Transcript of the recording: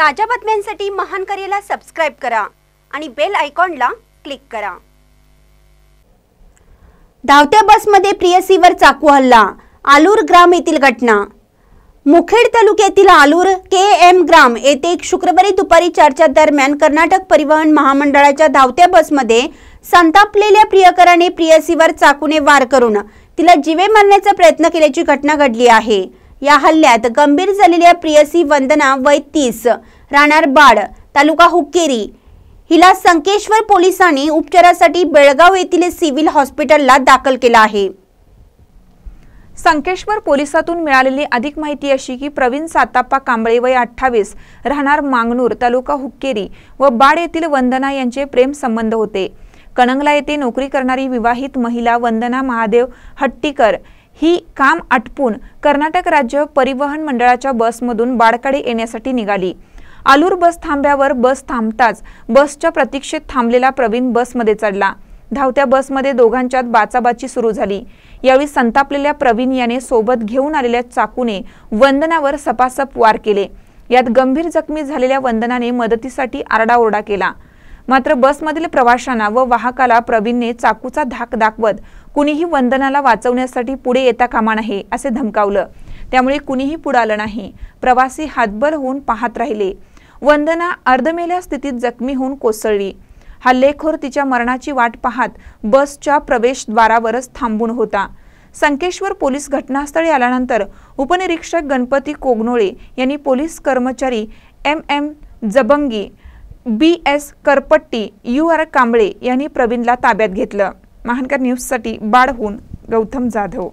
ताज्या बातम्यांसाठी महान करेला सबस्क्राईब करा आणि बेल आयकॉनला क्लिक करा धावत्या बसमध्ये प्रियसीवर चाकू हल्ला आलूर ग्राम येथील घटना मुखेड तालुक्यातील आलूर के एम ग्राम येथे एक शुक्रवारी दुपारी चारच्या दरम्यान कर्नाटक परिवहन महामंडळाच्या धावत्या बसमध्ये संतापलेल्या प्रियकराने प्रियसीवर चाकूने वार करून तिला जीवे मारण्याचा प्रयत्न केल्याची घटना घडली आहे या हल्ल्यात गंभीर झालेल्या प्रियसी वंदना वैतीस तीस राहणार बाड तालुका हुक्केरी हिला संकेश्वर पोलिसांनी उपचारासाठी बेळगाव येथील सिव्हिल हॉस्पिटलला दाखल केला आहे संकेश्वर पोलिसातून मिळालेली अधिक माहिती अशी की प्रवीण साताप्पा कांबळे वय अठ्ठावीस राहणार मांगनूर तालुका हुक्केरी व बाड येथील वंदना यांचे प्रेम संबंध होते कणंगला येथे नोकरी करणारी विवाहित महिला वंदना महादेव हट्टीकर ही काम आटपून कर्नाटक राज्य परिवहन मंडळाच्या बसमधून बाडकडे येण्यासाठी निघाली आलूर बस थांब्यावर बस थांबताच बसच्या प्रतीक्षेत थांबलेला प्रवीण बसमध्ये चढला धावत्या बसमध्ये दोघांच्यात बाचाबाची सुरू झाली यावेळी संतापलेल्या प्रवीण याने सोबत घेऊन आलेल्या चाकूने वंदनावर सपासप वार केले यात गंभीर जखमी झालेल्या वंदनाने मदतीसाठी आरडाओरडा केला मात्र बसमधील प्रवाशांना व वाहकाला प्रवीणने चाकूचा धाक दाखवत कुणीही वंदनाला वाचवण्यासाठी पुढे येता कामा नाही असे धमकावलं त्यामुळे कुणीही आलं नाही प्रवासी हातभर होऊन पाहत राहिले वंदना अर्धमेल्या स्थितीत जखमी होऊन कोसळली हल्लेखोर तिच्या मरणाची वाट पाहत बसच्या प्रवेशद्वारावरच थांबून होता संकेश्वर पोलीस घटनास्थळी आल्यानंतर उपनिरीक्षक गणपती कोगनोळे यांनी पोलीस कर्मचारी M M Jabangi B S Karpatti U R Kamble यांनी प्रवीणला ताब्यात घेतलं महानकर न्यूजसाठी बाळहून गौतम जाधव